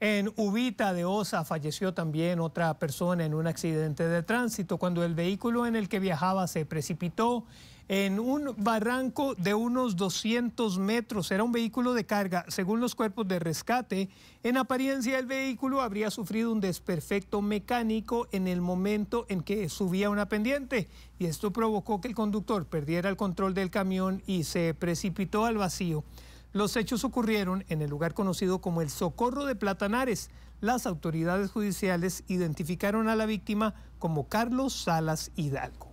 En Ubita de Osa falleció también otra persona en un accidente de tránsito cuando el vehículo en el que viajaba se precipitó en un barranco de unos 200 metros. Era un vehículo de carga. Según los cuerpos de rescate, en apariencia el vehículo habría sufrido un desperfecto mecánico en el momento en que subía una pendiente y esto provocó que el conductor perdiera el control del camión y se precipitó al vacío. Los hechos ocurrieron en el lugar conocido como el Socorro de Platanares. Las autoridades judiciales identificaron a la víctima como Carlos Salas Hidalgo.